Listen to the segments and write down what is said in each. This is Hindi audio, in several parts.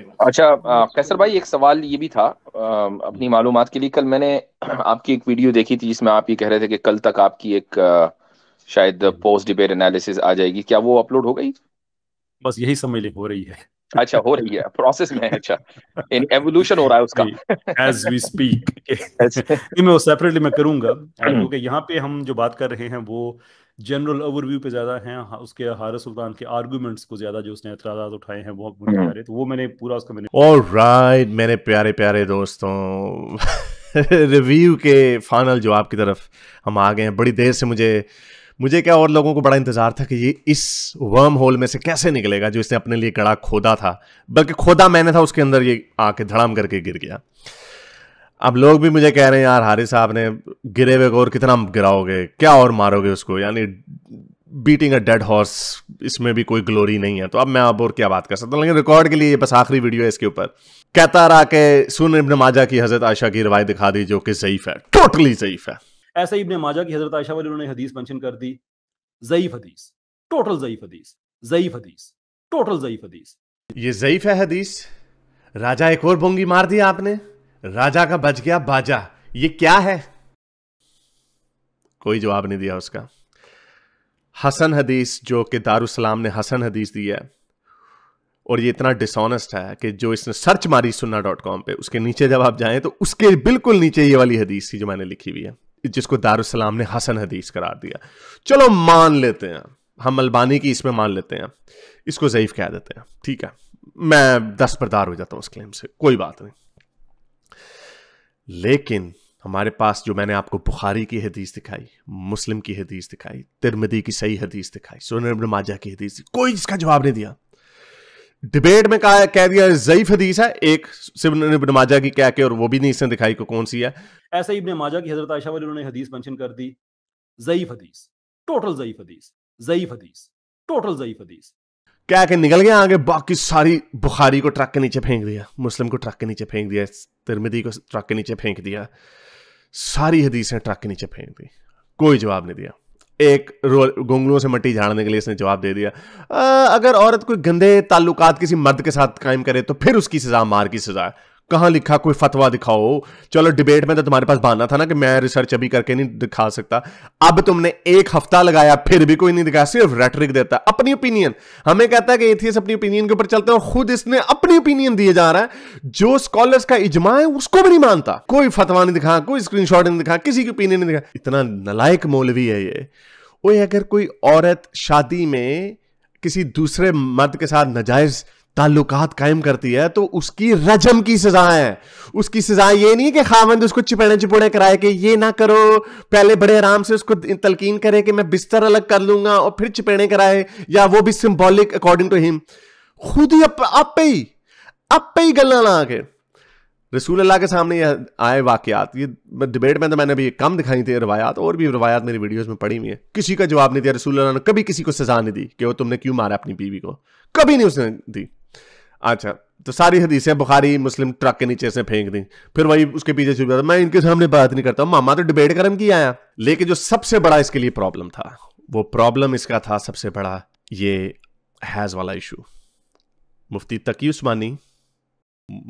अच्छा कैसर भाई एक सवाल ये भी था आ, अपनी मालूम के लिए कल मैंने आपकी एक वीडियो देखी थी जिसमें आप ये कह रहे थे कि कल तक आपकी एक शायद हम्म। पोस्ट डिबेट एनालिसिस आ जाएगी क्या वो अपलोड हो गई बस यही समझ ले हो रही है अच्छा हो रही है प्रोसेस में है अच्छा इन एवोल्यूशन हो रहा है उसका एज वी स्पीक मैं वो सेपरेटली मैं करूंगा हम्म। क्योंकि यहाँ पे हम जो बात कर रहे हैं वो जनरल ओवरव्यू पे ज़्यादा हैं हाँ, उसके हारा सुल्तान के आर्गुमेंट्स को ज़्यादा जो उसने एतराज़ उठाए हैं वो बहुत हम्म। प्यारे तो वो मैंने पूरा उसका मैंने ऑलराइट right, मेरे प्यारे प्यारे दोस्तों रिव्यू के फाइनल जवाब की तरफ हम आ गए हैं बड़ी देर से मुझे मुझे क्या और लोगों को बड़ा इंतजार था कि ये इस वर्म होल में से कैसे निकलेगा जो इसने अपने लिए कड़ा खोदा था बल्कि खोदा मैंने था उसके अंदर ये आके धड़ाम करके गिर गया अब लोग भी मुझे कह रहे हैं यार हारिस साहब ने गिरे हुए को और कितना गिराओगे क्या और मारोगे उसको यानी बीटिंग अ डेड हॉर्स इसमें भी कोई ग्लोरी नहीं है तो अब मैं अब और क्या बात कर सकता हूँ लेकिन रिकॉर्ड के लिए ये बस आखिरी वीडियो है इसके ऊपर कहता रहा के सुन इब्न माजा की हजरत आयशा की रवायत दिखा दी जो कि ज़यीफ़ है टोटली ज़यीफ़ है ऐसे इब्न माजा की हजरत आयशा वाली उन्होंने हदीस मेंशन कर दी ज़यीफ़ हदीस टोटल ज़यीफ़ हदीस ज़यीफ़ हदीस टोटल ज़यीफ़ हदीस ये ज़यीफ़ है हदीस राजा एक और बोंगी मार दी आपने राजा का बज गया बाजा ये क्या है कोई जवाब नहीं दिया उसका हसन हदीस जो कि दारुसलाम ने हसन हदीस दी है और ये इतना डिसऑनेस्ट है कि जो इसने सर्च मारी सुन्ना डॉट कॉम पर उसके नीचे जब आप जाएं तो उसके बिल्कुल नीचे ये वाली हदीस थी जो मैंने लिखी हुई है जिसको दारुसलाम ने हसन हदीस करार दिया चलो मान लेते हैं हम अलबानी की इसमें मान लेते हैं इसको ज़यीफ कह देते हैं ठीक है मैं दस्तरदार हो जाता हूँ उस क्लेम से कोई बात नहीं लेकिन हमारे पास जो मैंने आपको बुखारी की हदीस दिखाई मुस्लिम की हदीस दिखाई तिरमदी की सही हदीस दिखाई सोन माजा की हदीस कोई इसका जवाब नहीं दिया डिबेट में कहा कह दिया जयीफ हदीस है एक सिबन माजा की कह के और वो भी नहीं इसने दिखाई को कौन सी है ऐसे ही माजा की हजरत आयशा वाली उन्होंने हदीस मेंशन कर दी जयीफ हदीस टोटल जयीफ हदीस जयीफ हदीस टोटल जयीफ हदीस क्या के निकल गया आगे बाकी सारी बुखारी को ट्रक के नीचे फेंक दिया मुस्लिम को ट्रक के नीचे फेंक दिया तिरमिदी को ट्रक के नीचे फेंक दिया सारी हदीसें ट्रक के नीचे फेंक दी कोई जवाब नहीं दिया एक रोल गोंगलों से मट्टी झाड़ने के लिए इसने जवाब दे दिया आ, अगर औरत कोई गंदे ताल्लुकात किसी मर्द के साथ कायम करे तो फिर उसकी सजा मार की सजा है कहां लिखा कोई फतवा दिखाओ चलो डिबेट में तो तुम्हारे पास बहाना था ना कि मैं रिसर्च अभी करके नहीं दिखा सकता अब तुमने एक हफ्ता लगाया फिर भी कोई नहीं दिखाया सिर्फ रेटरिक देता अपनी ओपिनियन हमें कहता है कि एथियस अपनी ओपिनियन के ऊपर चलते हैं और खुद इसने अपनी ओपिनियन दिए जा रहा है जो स्कॉलर्स का इजमा है उसको भी नहीं मानता कोई फतवा नहीं दिखा कोई स्क्रीन नहीं दिखा किसी की ओपिनियन नहीं दिखा इतना नलायक मौलवी है ये ओए अगर कोई औरत शादी में किसी दूसरे मर्द के साथ नाजायज ताल्लुकात कायम करती है तो उसकी रजम की सजा है उसकी सजा ये नहीं कि खावंद उसको चिपड़े चिपड़े कराए कि ये ना करो पहले बड़े आराम से उसको तलकीन करे कि मैं बिस्तर अलग कर लूंगा और फिर चिपेड़े कराए या वो भी सिंबॉलिक अकॉर्डिंग टू हिम खुद ही आप ही आप ही गलना ना आके रसूल अल्लाह के सामने ये आए वाकयात ये डिबेट में तो मैंने अभी कम दिखाई थी रवायात और भी रवायात मेरी वीडियोस में पड़ी हुई है किसी का जवाब नहीं दिया रसूल अल्लाह ने कभी किसी को सजा नहीं दी कि वो तुमने क्यों मारा अपनी बीवी को कभी नहीं उसने दी अच्छा तो सारी हदीसें बुखारी मुस्लिम ट्रक के नीचे से फेंक दी फिर वही उसके पीछे छुप जाता मैं इनके सामने बात नहीं करता मामा तो डिबेट करम की आया लेकिन जो सबसे बड़ा इसके लिए प्रॉब्लम था वो प्रॉब्लम इसका था सबसे बड़ा ये हैज़ वाला इशू मुफ्ती तकी उस्मानी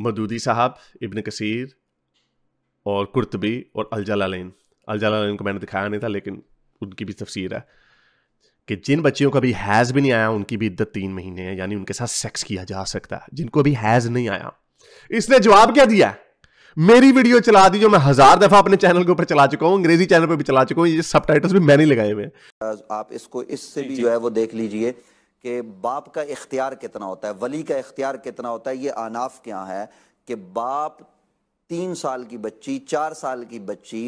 मदूदी साहब इबन कसीर और कुर्तबी और अलजलालैन अलजलालैन को मैंने दिखाया नहीं था लेकिन उनकी भी तफसीर है कि जिन बच्चियों का भी हैज़ भी नहीं आया उनकी भी इद्दत तीन महीने है यानी उनके साथ सेक्स किया जा सकता है जिनको भी हैज़ नहीं आया इसने जवाब क्या दिया मेरी वीडियो चला दी जो मैं हजार दफा अपने चैनल के ऊपर चला चुका हूँ अंग्रेजी चैनल पर भी चला चुका हूँ ये सब भी मैंने लगाए हुए आप इसको इससे भी जो है वो देख लीजिए कि बाप का इख्तियार कितना होता है वली का इख्तियार कितना होता है ये अनाफ क्या है कि बाप तीन साल की बच्ची चार साल की बच्ची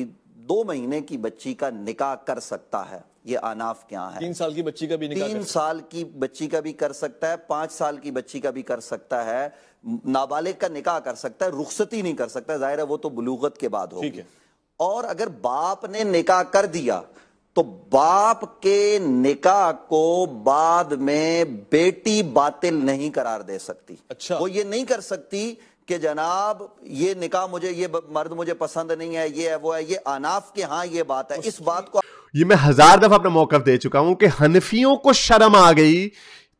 दो महीने की बच्ची का निकाह कर सकता है ये अनाफ क्या है तीन साल की बच्ची का भी तीन साल की बच्ची का भी कर सकता है पांच साल की बच्ची का भी कर सकता है नाबालिग का निकाह कर सकता है रुखसती नहीं कर सकता जाहिर है वो तो बलूगत के बाद होगी और अगर बाप ने निकाह कर दिया तो बाप के निकाह को बाद में बेटी बातिल नहीं करार दे सकती अच्छा वो ये नहीं कर सकती कि जनाब ये निकाह मुझे ये मर्द मुझे पसंद नहीं है ये है वो है ये अनाफ के हाँ ये बात है इस बात को ये मैं हजार दफा अपना मौकफ दे चुका हूं कि हनफियों को शर्म आ गई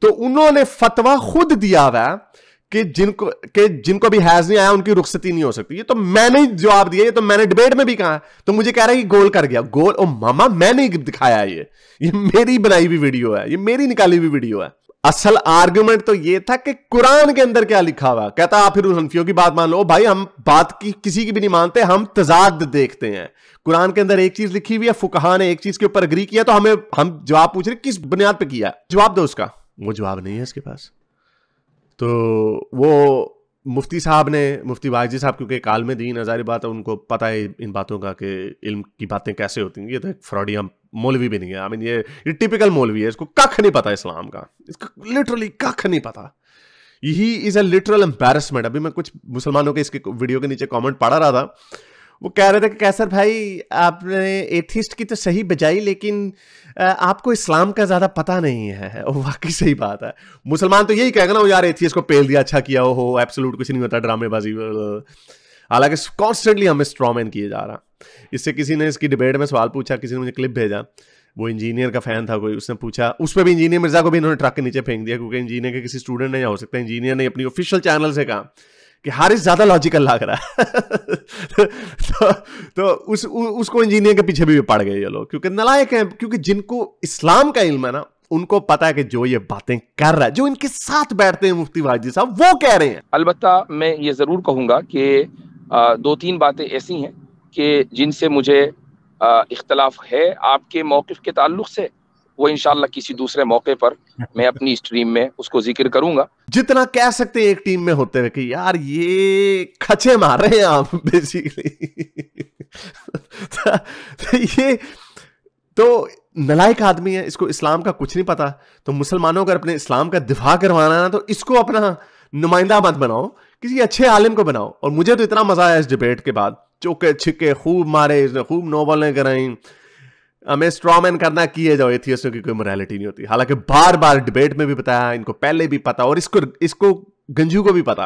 तो उन्होंने फतवा खुद दिया हुआ कि जिनको के जिनको भी हैज नहीं आया उनकी रुखसती नहीं हो सकती ये तो मैंने ही जवाब दिया ये तो मैंने डिबेट में भी कहा तो मुझे कह रहा है कि गोल कर गया गोल ओ मामा मैंने दिखाया ये ये मेरी बनाई हुई वीडियो है ये मेरी निकाली हुई वीडियो है असल आर्ग्यूमेंट तो ये था कि कुरान के अंदर क्या लिखा हुआ कहता आप फिर हनफियों की बात मान लो भाई हम बात की किसी की भी नहीं मानते हम तजाद देखते हैं कुरान के अंदर एक चीज लिखी हुई है फुकहा ने एक चीज के ऊपर अग्री किया तो हमें हम जवाब पूछ रहे किस बुनियाद पर किया जवाब दो उसका वो जवाब नहीं है इसके पास तो वो मुफ्ती साहब ने मुफ्ती वाजी साहब क्योंकि काल में दीन हजारी बात है उनको पता है इन बातों का कि इल्म की बातें कैसे होती हैं ये तो एक फ्रॉडियम मौलवी भी नहीं है आई मीन ये टिपिकल मौलवी है इसको कख नहीं पता इस्लाम का इसको लिटरली कख नहीं पता यही इज़ अ लिटरल एम्बेरसमेंट अभी मैं कुछ मुसलमानों के इसके वीडियो के नीचे कमेंट पढ़ा रहा था वो कह रहे थे कि कैसर भाई आपने एथिस्ट की तो सही बजाई लेकिन आपको इस्लाम का ज़्यादा पता नहीं है वो वाकई सही बात है मुसलमान तो यही कहेगा ना वो यार एथिस्ट को पेल दिया अच्छा किया हो एब्सोल्यूट कुछ नहीं होता ड्रामेबाजी हालांकि कॉन्स्टेंटली हमें स्ट्रॉमैन किए जा रहा इससे किसी ने इसकी डिबेट में सवाल पूछा किसी ने मुझे क्लिप भेजा वो इंजीनियर का फैन था कोई उसने पूछा उस पर भी इंजीनियर मिर्जा को भी इन्होंने ट्रक के नीचे फेंक दिया क्योंकि इंजीनियर के किसी स्टूडेंट ने या हो सकता है इंजीनियर ने अपनी ऑफिशियल चैनल से कहा कि हारिस ज़्यादा लॉजिकल लग रहा है तो, तो उस उ, उसको इंजीनियर के पीछे भी पड़ गए ये लोग क्योंकि नलायक हैं क्योंकि जिनको इस्लाम का इल्म है ना उनको पता है कि जो ये बातें कर रहा है जो इनके साथ बैठते हैं मुफ्ती वाजी साहब वो कह रहे हैं अलबत्ता मैं ये जरूर कहूंगा कि दो तीन बातें ऐसी हैं कि जिनसे मुझे इख्तलाफ है आपके मौक़ के ताल्लुक से वो इनशाला किसी दूसरे मौके पर मैं अपनी स्ट्रीम में उसको जिक्र करूंगा जितना कह सकते हैं एक टीम में होते हुए कि यार ये खचे मार रहे हैं आप बेसिकली तो ये तो नलायक आदमी है इसको इस्लाम का कुछ नहीं पता तो मुसलमानों का अपने इस्लाम का दिफा करवाना है ना तो इसको अपना नुमाइंदा मत बनाओ किसी अच्छे आलिम को बनाओ और मुझे तो इतना मजा आया इस डिबेट के बाद चौके छिके खूब मारे इसने खूब नोबलें कराई हमें स्ट्रॉमैन करना किए जाओ एथियस्टों की कोई मोरालिटी नहीं होती हालांकि बार बार डिबेट में भी बताया इनको पहले भी पता और इसको इसको गंजू को भी पता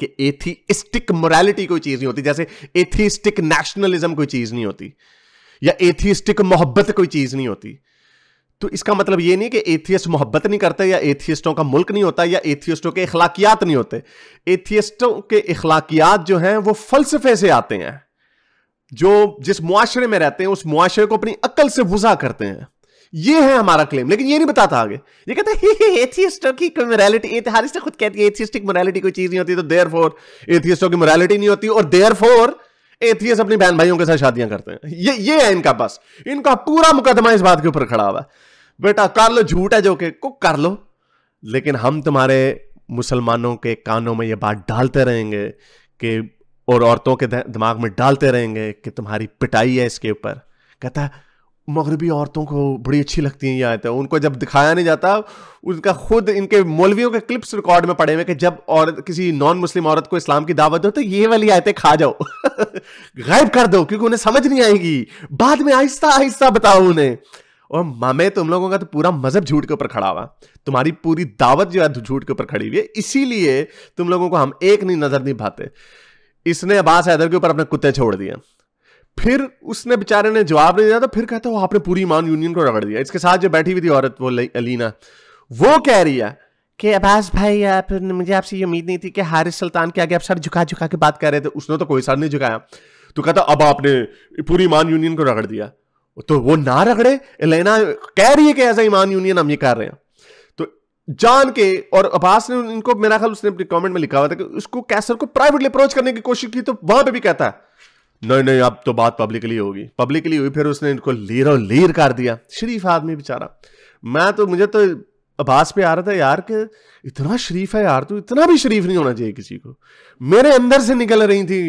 कि एथिस्टिक मोरालिटी कोई चीज नहीं होती जैसे एथिस्टिक नेशनलिज्म कोई चीज नहीं होती या एथिस्टिक मोहब्बत कोई चीज नहीं होती तो इसका मतलब ये नहीं कि एथियस्ट मोहब्बत नहीं करते या एथियस्टों का मुल्क नहीं होता या एथियस्टों के अखलाकियात नहीं होते एथियस्टों के अखलाकियात जो हैं वो फलसफे से आते हैं जो जिस मुआशरे में रहते हैं उस मुआशरे को अपनी अक्ल से वजा करते हैं ये है हमारा क्लेम लेकिन ये नहीं बताता आगे ये कहता है एथियस्टों की मोरालिटी तो हारिस खुद कहती है एथियस्टिक मोरालिटी कोई चीज नहीं होती तो देयर फोर एथियस्टों की मोरालिटी नहीं होती और देयर फोर एथियस अपनी बहन भाइयों के साथ शादियां करते हैं ये ये है इनका बस इनका पूरा मुकदमा इस बात के ऊपर खड़ा हुआ है बेटा कर लो झूठ है जो कि को कर लो लेकिन हम तुम्हारे मुसलमानों के कानों में ये बात डालते रहेंगे कि और औरतों के दिमाग में डालते रहेंगे कि तुम्हारी पिटाई है इसके ऊपर कहता है मगरबी औरतों को बड़ी अच्छी लगती हैं ये आयतें उनको जब दिखाया नहीं जाता उनका खुद इनके मौलवियों के क्लिप्स रिकॉर्ड में पड़े हुए कि जब औरत किसी नॉन मुस्लिम औरत को इस्लाम की दावत दो तो ये वाली आयतें खा जाओ गायब कर दो क्योंकि उन्हें समझ नहीं आएगी बाद में आहिस्ता आहिस्ता बताओ उन्हें और मामे तुम लोगों का तो पूरा मजहब झूठ के ऊपर खड़ा हुआ तुम्हारी पूरी दावत जो है झूठ के ऊपर खड़ी हुई है इसीलिए तुम लोगों को हम एक नहीं नजर नहीं भाते इसने अब्बास हैदर के ऊपर अपने कुत्ते छोड़ दिए फिर उसने बेचारे ने जवाब नहीं दिया तो फिर कहता वो आपने पूरी ईमान यूनियन को रगड़ दिया इसके साथ जो बैठी हुई थी औरत वो अलीना वो कह रही है कि अब्बास भाई आप मुझे आपसे ये उम्मीद नहीं थी कि हारिस सुल्तान के आगे आप सर झुका झुका के बात कर रहे थे उसने तो कोई सर नहीं झुकाया तो कहता अब आपने पूरी ईमान यूनियन को रगड़ दिया तो वो ना रगड़े एलेना कह रही है कि ऐसा ईमान यूनियन हम ये कर रहे हैं तो जान के और अब्बास ने इनको मेरा ख्याल उसने अपने कमेंट में लिखा हुआ था कि उसको कैसर को प्राइवेटली अप्रोच करने की कोशिश की तो वहां पे भी कहता है नहीं नहीं अब तो बात पब्लिकली होगी पब्लिकली हुई फिर उसने इनको लीर और लीर कर दिया शरीफ आदमी बेचारा मैं तो मुझे तो अब्बास पे आ रहा था यार कि इतना शरीफ है यार तू इतना भी शरीफ नहीं होना चाहिए किसी को मेरे अंदर से निकल रही थी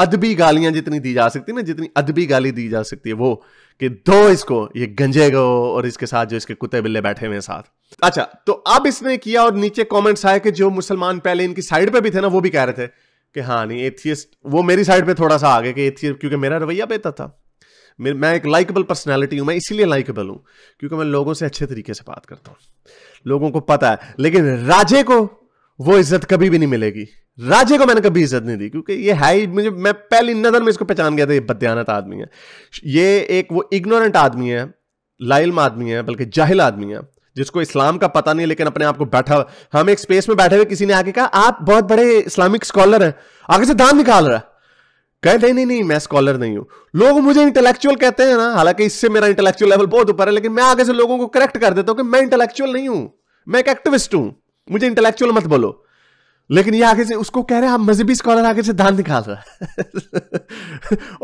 अदबी गालियां जितनी दी जा सकती ना जितनी अदबी गाली दी जा सकती है वो कि दो इसको ये गंजे गो और इसके साथ जो इसके कुत्ते बिल्ले बैठे हुए साथ अच्छा तो अब इसने किया और नीचे कमेंट्स आए कि जो मुसलमान पहले इनकी साइड पे भी थे ना वो भी कह रहे थे कि हाँ नहीं एथियस्ट वो मेरी साइड पे थोड़ा सा आगे कि एथियस्ट क्योंकि मेरा रवैया बेहतर था मैं एक लाइकेबल पर्सनैलिटी हूं मैं इसीलिए लाइकेबल हूं क्योंकि मैं लोगों से अच्छे तरीके से बात करता हूं लोगों को पता है लेकिन राजे को वो इज्जत कभी भी नहीं मिलेगी राजे को मैंने कभी इज्जत नहीं दी क्योंकि ये है ही मुझे मैं पहली नज़र में इसको पहचान गया था ये बदयानत आदमी है ये एक वो इग्नोरेंट आदमी है लाइल आदमी है बल्कि जाहिल आदमी है जिसको इस्लाम का पता नहीं लेकिन अपने आप को बैठा हम एक स्पेस में बैठे हुए किसी ने आके कहा आप बहुत बड़े इस्लामिक स्कॉलर हैं आगे से दान निकाल रहा है नहीं नहीं नहीं मैं स्कॉलर नहीं हूं लोग मुझे इंटेलेक्चुअल कहते हैं ना हालांकि इससे मेरा इंटेलेक्चुअल लेवल बहुत ऊपर है लेकिन मैं आगे से लोगों को करेक्ट कर देता हूं कि मैं इंटेलेक्चुअल नहीं हूं मैं एक एक्टिविस्ट हूं मुझे इंटेलेक्चुअल मत बोलो लेकिन ये आगे से उसको कह रहे हैं हाँ, मजहबी स्कॉलर आगे से दान निकाल रहा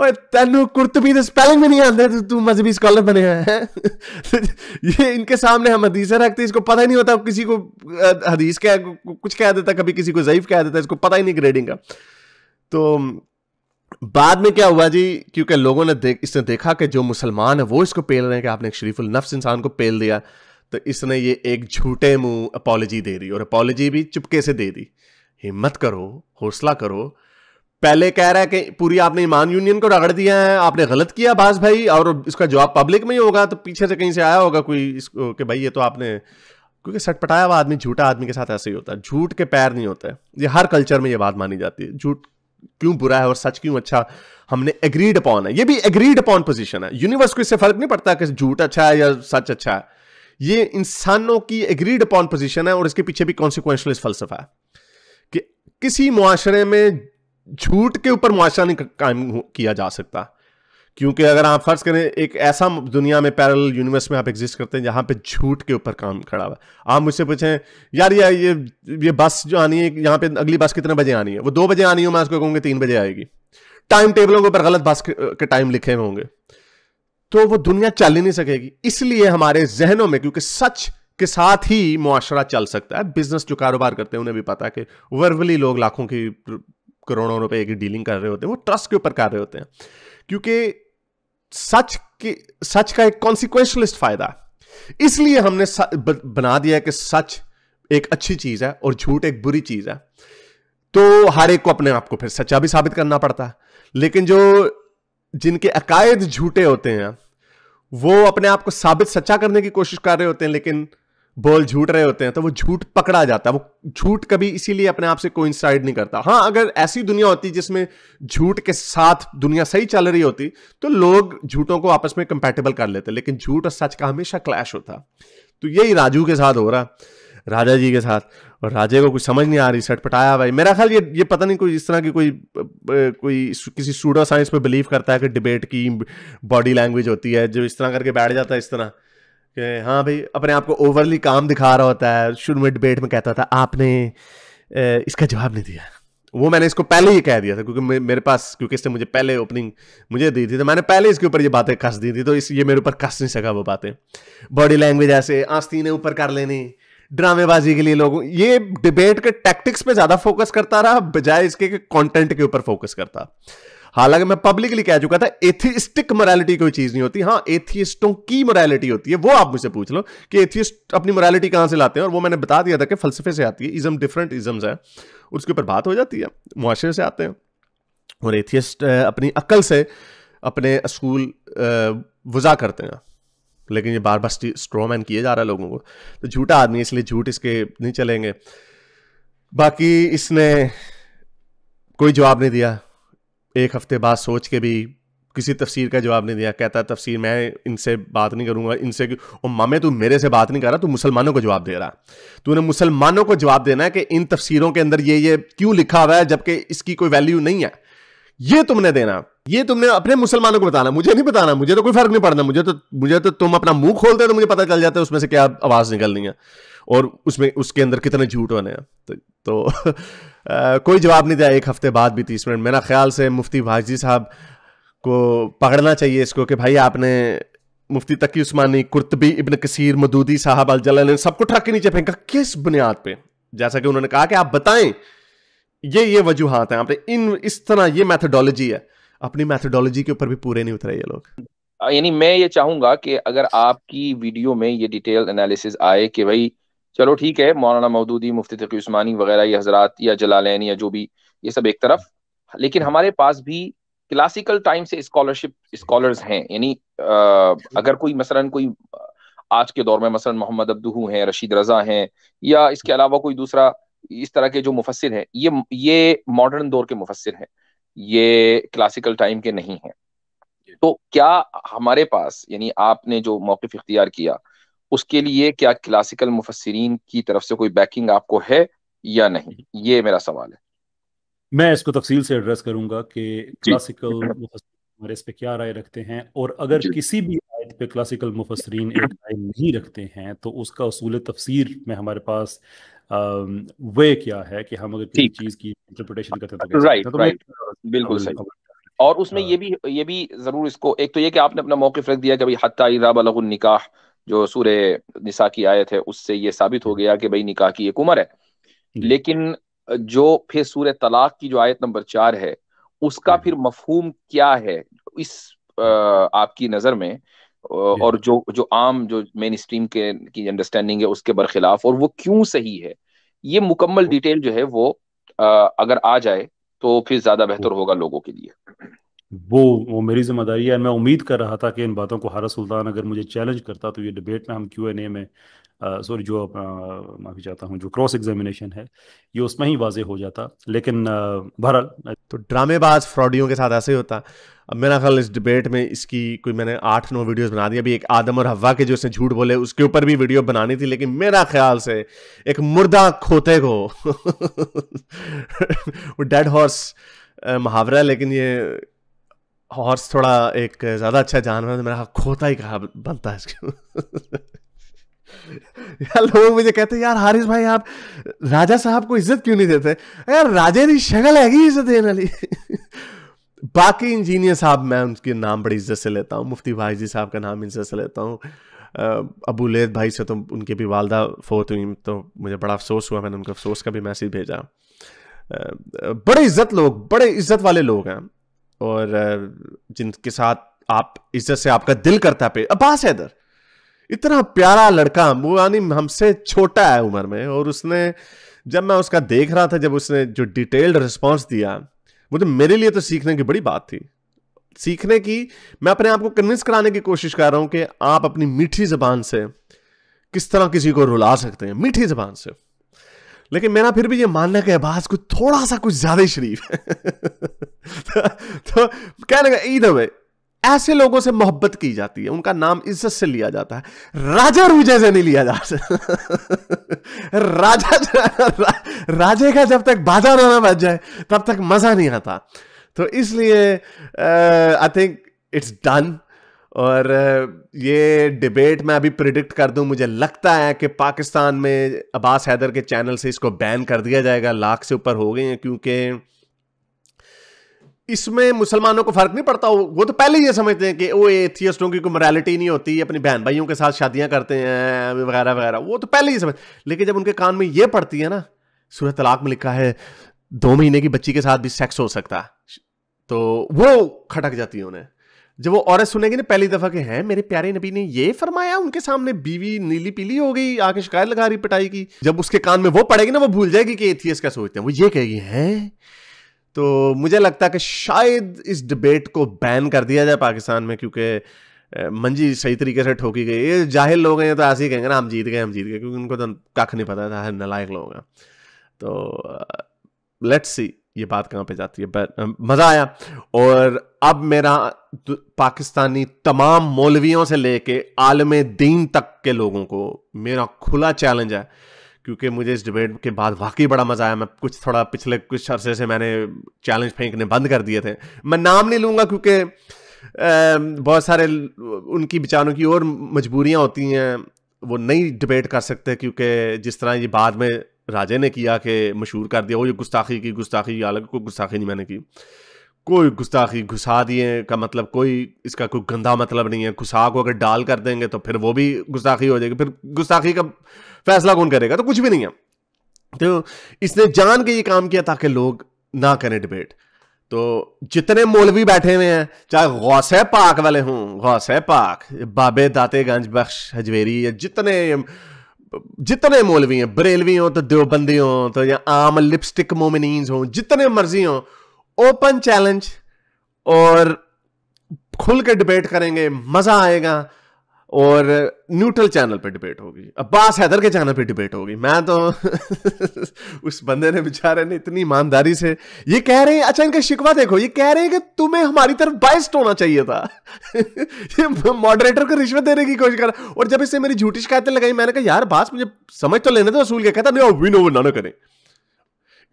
है तेन कुर्तबी तो स्पेलिंग में नहीं आते तू मजहबी स्कॉलर बने हैं ये इनके सामने हम हदीसें रखते इसको पता ही नहीं होता किसी को हदीस कह कुछ कह देता कभी किसी को ज़यीफ कह देता इसको पता ही नहीं ग्रेडिंग का तो बाद में क्या हुआ जी क्योंकि लोगों ने देख इसने देखा कि जो मुसलमान है वो इसको पेल रहे हैं कि आपने एक शरीफुल नफ्स इंसान को पेल दिया तो इसने ये एक झूठे मुंह अपॉलॉजी दे दी और अपॉलॉजी भी चुपके से दे दी हिम्मत करो हौसला करो पहले कह रहा है कि पूरी आपने ईमान यूनियन को रगड़ दिया है आपने गलत किया बास भाई और इसका जवाब पब्लिक में ही होगा तो पीछे से कहीं से आया होगा कोई इसको कि भाई ये तो आपने क्योंकि सटपटाया हुआ आदमी झूठा आदमी के साथ ऐसे ही होता है झूठ के पैर नहीं होते ये हर कल्चर में ये बात मानी जाती है झूठ क्यों बुरा है और सच क्यों अच्छा हमने एग्रीड अपॉन है ये भी एग्रीड अपॉन पोजिशन है यूनिवर्स को इससे फर्क नहीं पड़ता कि झूठ अच्छा है या सच अच्छा है ये इंसानों की एग्रीड अपॉन पोजीशन है और इसके पीछे भी कॉन्सिक्वेंशल फलसफा है कि किसी मुआरे में झूठ के ऊपर मुआशरा नहीं कायम किया जा सकता क्योंकि अगर आप फर्ज करें एक ऐसा दुनिया में पैरल यूनिवर्स में आप एग्जिस्ट करते हैं जहां पे झूठ के ऊपर काम खड़ा हुआ आप मुझसे पूछें यार यार ये ये बस जो आनी है यहां पे अगली बस कितने बजे आनी है वो दो बजे आनी हो मैं उसको कहूंगी तीन बजे आएगी टाइम टेबलों के ऊपर गलत बस के टाइम लिखे हुए होंगे तो वो दुनिया चल ही नहीं सकेगी इसलिए हमारे जहनों में क्योंकि सच के साथ ही मुआशरा चल सकता है बिजनेस जो कारोबार करते हैं उन्हें भी पता है कि वर्वली लोग लाखों की करोड़ों रुपए की डीलिंग कर रहे होते हैं वो ट्रस्ट के ऊपर कर रहे होते हैं क्योंकि सच के सच का एक कॉन्सिक्वेंशलिस्ट फायदा इसलिए हमने ब, बना दिया कि सच एक अच्छी चीज है और झूठ एक बुरी चीज है तो हर एक को अपने आप को फिर सच्चा भी साबित करना पड़ता है लेकिन जो जिनके अकायद झूठे होते हैं वो अपने आप को साबित सच्चा करने की कोशिश कर रहे होते हैं लेकिन बोल झूठ रहे होते हैं तो वो झूठ पकड़ा जाता है वो झूठ कभी इसीलिए अपने आप से कोइंसाइड नहीं करता हाँ अगर ऐसी दुनिया होती जिसमें झूठ के साथ दुनिया सही चल रही होती तो लोग झूठों को आपस में कंपेटेबल कर लेते लेकिन झूठ और सच का हमेशा क्लैश होता तो यही राजू के साथ हो रहा राजा जी के साथ और राजे को कुछ समझ नहीं आ रही सटपटाया भाई मेरा ख्याल ये ये पता नहीं कोई इस तरह की कोई कोई किसी स्टूडो साइंस पे बिलीव करता है कि डिबेट की बॉडी लैंग्वेज होती है जो इस तरह करके बैठ जाता है इस तरह कि हाँ भाई अपने आप को ओवरली काम दिखा रहा होता है शुरू में डिबेट में कहता था आपने इसका जवाब नहीं दिया वो मैंने इसको पहले ही कह दिया था क्योंकि मेरे पास क्योंकि इसने मुझे पहले ओपनिंग मुझे दी थी तो मैंने पहले इसके ऊपर ये बातें कस दी थी तो इस ये मेरे ऊपर कस नहीं सका वो बातें बॉडी लैंग्वेज ऐसे आस्तीने ऊपर कर लेनी ड्रामेबाजी के लिए लोगों ये डिबेट के टैक्टिक्स पे ज्यादा फोकस करता रहा बजाय इसके कंटेंट के ऊपर फोकस करता हालांकि मैं पब्लिकली कह चुका था एथिस्टिक मोरालिटी कोई चीज नहीं होती हाँ एथियस्टों की मोरालिटी होती है वो आप मुझसे पूछ लो कि एथियस्ट अपनी मोरालिटी कहां से लाते हैं और वो मैंने बता दिया था कि फलसफे से आती है इज्म डिफरेंट इजम्स है उसके ऊपर बात हो जाती है मुआशरे से आते हैं और एथियस्ट अपनी अकल से अपने असूल वज़ा करते हैं लेकिन ये बार बार स्ट्रोमैन किया जा रहा है लोगों को तो झूठा आदमी इसलिए झूठ इसके नहीं चलेंगे बाकी इसने कोई जवाब नहीं दिया एक हफ्ते बाद सोच के भी किसी तफसीर का जवाब नहीं दिया कहता तफसीर मैं इनसे बात नहीं करूंगा इनसे ओ मामे तू मेरे से बात नहीं कर रहा तू मुसलमानों को जवाब दे रहा तूने मुसलमानों को जवाब देना है कि इन तफसीरों के अंदर ये ये क्यों लिखा हुआ है जबकि इसकी कोई वैल्यू नहीं है ये तुमने देना ये तुमने अपने मुसलमानों को बताना मुझे नहीं बताना मुझे तो कोई फर्क नहीं पड़ना मुझे तो मुझे तो तुम अपना मुंह खोलते तो मुझे पता चल जाता है उसमें से क्या आवाज़ निकलनी है और उसमें उसके अंदर कितने झूठ होने हैं तो, तो आ, कोई जवाब नहीं दिया एक हफ्ते बाद भी तीस मिनट मेरा ख्याल से मुफ्ती भाजी साहब को पकड़ना चाहिए इसको कि भाई आपने मुफ्ती तकी उस्मानी कुर्तबी इबन कसीर मदूदी साहब अल जल सबको ट्रक के नीचे फेंका किस बुनियाद पे जैसा कि उन्होंने कहा कि आप बताएं ये ये वजूहत हैं आपने इन इस तरह ये मैथडोलॉजी है अपनी मैथडोलॉजी के ऊपर भी पूरे नहीं उतरे ये लोग यानी मैं ये चाहूंगा कि अगर आपकी वीडियो में ये डिटेल एनालिसिस आए कि भाई चलो ठीक है मौलाना मौदूदी मुफ्ती तकी उस्मानी वगैरह ये हजरात या जलालैन या जो भी ये सब एक तरफ लेकिन हमारे पास भी क्लासिकल टाइम से स्कॉलरशिप स्कॉलर्स हैं यानी अगर कोई मसलन कोई आज के दौर में मसलन मोहम्मद अब्दू हैं रशीद रजा हैं या इसके अलावा कोई दूसरा इस तरह के जो मुफसर हैं ये ये मॉडर्न दौर के मुफसर हैं ये क्लासिकल टाइम के नहीं है तो क्या हमारे पास यानी आपने जो मौकफ इख्तियार किया उसके लिए क्या क्लासिकल मुफसरीन की तरफ से कोई बैकिंग आपको है या नहीं ये मेरा सवाल है मैं इसको तफसील से एड्रेस करूंगा कि क्लासिकल मुफसरीन हमारे इस पे क्या राय रखते हैं और अगर किसी भी कायद पे क्लासिकल मुफसरीन एक राय नहीं रखते हैं तो उसका असूल तफसीर में हमारे पास वे क्या है कि हम अगर किसी चीज़ की इंटरप्रिटेशन करते हैं तो राइट तो बिल्कुल सही और उसमें हाँ। ये भी ये भी जरूर इसको एक तो ये कि आपने अपना मौके रख दिया कि भाई हत्ता निकाह जो सूर्य निसा की आयत है उससे ये साबित हो गया कि भाई निकाह की एक उम्र है लेकिन जो फिर सूर्य तलाक की जो आयत नंबर चार है उसका हाँ फिर मफहूम क्या है इस आ, आपकी नजर में और जो जो आम जो मेन स्ट्रीम के की अंडरस्टैंडिंग है उसके बरखिलाफ और वो क्यों सही है ये मुकम्मल डिटेल जो है वो आ, अगर आ जाए तो फिर ज्यादा बेहतर होगा लोगों के लिए वो वो मेरी जिम्मेदारी है मैं उम्मीद कर रहा था कि इन बातों को हारा सुल्तान अगर मुझे चैलेंज करता तो ये डिबेट में हम क्यू एन ए में सॉरी जो माफी चाहता हूँ जो क्रॉस एग्जामिनेशन है ये उसमें ही वाजे हो जाता लेकिन बहरहाल तो ड्रामेबाज फ्रॉडियों के साथ ऐसे ही होता अब मेरा ख्याल इस डिबेट में इसकी कोई मैंने आठ नौ वीडियोस बना दी अभी एक आदम और हवा के जो इसने झूठ बोले उसके ऊपर भी वीडियो बनानी थी लेकिन मेरा ख्याल से एक मुर्दा खोते को वो डेड हॉर्स मुहावरा लेकिन ये हॉर्स थोड़ा एक ज़्यादा अच्छा जानवर है तो मेरा खोता ही कहा बनता है यार लोग मुझे कहते यार हारिस भाई आप राजा साहब को इज्जत क्यों नहीं देते यार राजे की शक्ल है इज्जत देने वाली बाकी इंजीनियर साहब मैं उनके नाम बड़ी इज्जत से लेता हूँ मुफ्ती भाई जी साहब का नाम इज्जत से लेता हूँ लेद भाई से तो उनके भी वालदा फोत हुई तो मुझे बड़ा अफसोस हुआ मैंने उनके अफसोस का भी मैसेज भेजा बड़े इज्जत लोग बड़े इज्जत वाले लोग हैं और जिनके साथ आप इज्जत से आपका दिल करता पे अब्बास हैदर इतना प्यारा लड़का वो यानी हमसे छोटा है उम्र में और उसने जब मैं उसका देख रहा था जब उसने जो डिटेल्ड रिस्पॉन्स दिया मुझे तो मेरे लिए तो सीखने की बड़ी बात थी सीखने की मैं अपने आप को कन्विंस कराने की कोशिश कर रहा हूँ कि आप अपनी मीठी जबान से किस तरह किसी को रुला सकते हैं मीठी जबान से लेकिन मेरा फिर भी ये मानना है अब्बास कुछ थोड़ा सा कुछ ज्यादा ही शरीफ है तो, तो, कहने का ईद वे ऐसे लोगों से मोहब्बत की जाती है उनका नाम इज्जत से लिया जाता है राजा रूजे से नहीं लिया जाता राजा रा, राजे का जब तक बाजा ना बच जाए तब तक मजा नहीं आता तो इसलिए आई थिंक इट्स डन और ये डिबेट मैं अभी प्रिडिक्ट कर दूं मुझे लगता है कि पाकिस्तान में अब्बास हैदर के चैनल से इसको बैन कर दिया जाएगा लाख से ऊपर हो गए हैं क्योंकि इसमें मुसलमानों को फर्क नहीं पड़ता वो तो पहले ही ये समझते हैं कि वो एथियस्टों की कोई मोरालिटी नहीं होती अपनी बहन भाइयों के साथ शादियां करते हैं वगैरह वगैरह वो तो पहले ही समझ लेकिन जब उनके कान में ये पड़ती है ना सूरत तलाक में लिखा है दो महीने की बच्ची के साथ भी सेक्स हो सकता तो वो खटक जाती है उन्हें जब वो औरत सुनेगी ना पहली दफा के हैं मेरे प्यारे नबी ने ये फरमाया उनके सामने बीवी नीली पीली हो गई आके शिकायत लगा रही पिटाई की जब उसके कान में वो पड़ेगी ना वो भूल जाएगी कि एथियस क्या सोचते हैं वो ये कहेगी हैं तो मुझे लगता है कि शायद इस डिबेट को बैन कर दिया जाए पाकिस्तान में क्योंकि मंजी सही तरीके से ठोकी गई ये जाहिर लोग हैं तो ऐसे ही कहेंगे ना हम जीत गए हम जीत गए क्योंकि उनको तो कख नहीं पता था नलायक लोग हैं तो लेट्स सी ये बात कहाँ पे जाती है बट मज़ा आया और अब मेरा पाकिस्तानी तमाम मौलवियों से लेके आलम दीन तक के लोगों को मेरा खुला चैलेंज है क्योंकि मुझे इस डिबेट के बाद वाकई बड़ा मज़ा आया मैं कुछ थोड़ा पिछले कुछ अरसे से मैंने चैलेंज फेंकने बंद कर दिए थे मैं नाम नहीं लूँगा क्योंकि बहुत सारे उनकी बेचारों की और मजबूरियाँ होती हैं वो नहीं डिबेट कर सकते क्योंकि जिस तरह ये बाद में राजे ने किया कि मशहूर कर दिया वो ये गुस्ताखी की गुस्ताखी अलग कोई गुस्ताखी नहीं मैंने की कोई गुस्ताखी घुसा दिए का मतलब कोई इसका कोई गंदा मतलब नहीं है घुसा को अगर डाल कर देंगे तो फिर वो भी गुस्ताखी हो जाएगी फिर गुस्ताखी का फैसला कौन करेगा तो कुछ भी नहीं है तो इसने जान के ये काम किया ताकि लोग ना करें डिबेट तो जितने मौलवी बैठे हुए हैं चाहे गौसे पाक वाले हों गौसे पाक बाबे दाते गंज बख्श हजवेरी या जितने जितने मौलवी हैं बरेलवी हों तो देवबंदी हों तो या आम लिपस्टिक मोमिनीज हों जितने मर्जी हों ओपन चैलेंज और खुल के डिबेट करेंगे मजा आएगा और न्यूट्रल चैनल पे डिबेट होगी अब्बास हैदर के चैनल पे डिबेट होगी मैं तो उस बंदे ने बेचारे ने इतनी ईमानदारी से ये कह रहे हैं अच्छा इनका शिकवा देखो ये कह रहे हैं कि तुम्हें हमारी तरफ बाइस्ट होना चाहिए था ये मॉडरेटर को रिश्वत देने की कोशिश कर और जब इससे मेरी झूठी शिकायतें लगाई मैंने कहा यार बास मुझे समझ तो लेने दो असूल क्या कहता नहीं विन ओवर ना ना करें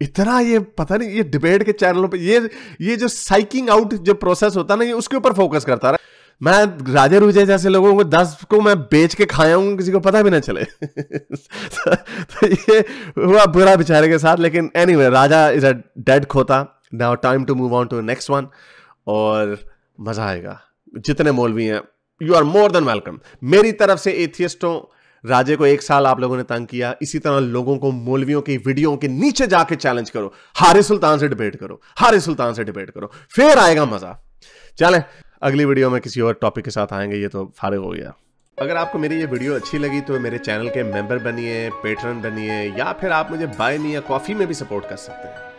इतना ये पता नहीं ये डिबेट के चैनलों पे ये ये जो साइकिंग आउट जो प्रोसेस होता है ना ये उसके ऊपर फोकस करता रहा मैं राजे रूजे जैसे लोगों को दस को मैं बेच के खाया हूँ किसी को पता भी ना चले तो, तो ये हुआ बुरा बेचारे के साथ लेकिन any anyway, Raja is a dead खोता now time to move on to next one और मज़ा आएगा जितने मौलवी हैं you are more than welcome मेरी तरफ से एथियस्टों राजे को एक साल आप लोगों ने तंग किया इसी तरह लोगों को मौलवियों की वीडियो के नीचे जाके चैलेंज करो हारे सुल्तान से डिबेट करो हारे सुल्तान से डिबेट करो फिर आएगा मजा चले अगली वीडियो में किसी और टॉपिक के साथ आएंगे ये तो फारिग हो गया अगर आपको मेरी ये वीडियो अच्छी लगी तो मेरे चैनल के मेंबर बनिए पेटर्न बनिए या फिर आप मुझे बाय मी या कॉफ़ी में भी सपोर्ट कर सकते हैं